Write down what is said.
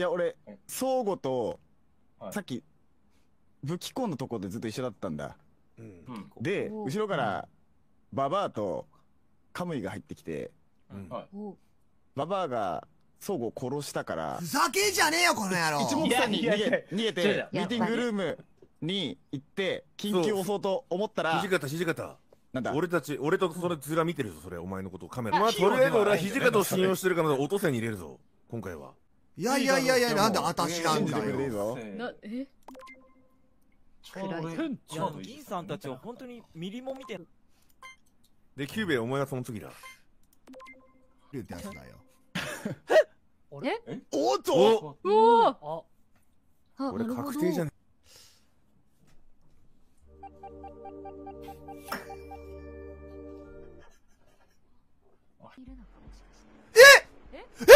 いや、俺、相互と、はい、さっき、武器庫のとこでずっと一緒だったんだ。うん、で、後ろから、うん、ババアとカムイが入ってきて、うん、ババアが、相互殺したから。ふざけじゃねえよ、この野郎一目散に逃げ逃げて、ミーティングルームに行って、緊急押そうと思ったら。土方、土方。なんだ俺たち、俺とその面見てるぞ、それ、お前のことカメラ。まあ、とりあえず俺は土方を信用してるから、落とせに入れるぞ、今回は。いやいやいやいや、なんで私なんだよ。なえい。や、銀さんたちは本当にミリも見てで、キューベ、お前はその次だ。えっえおおとお俺確定じゃねええ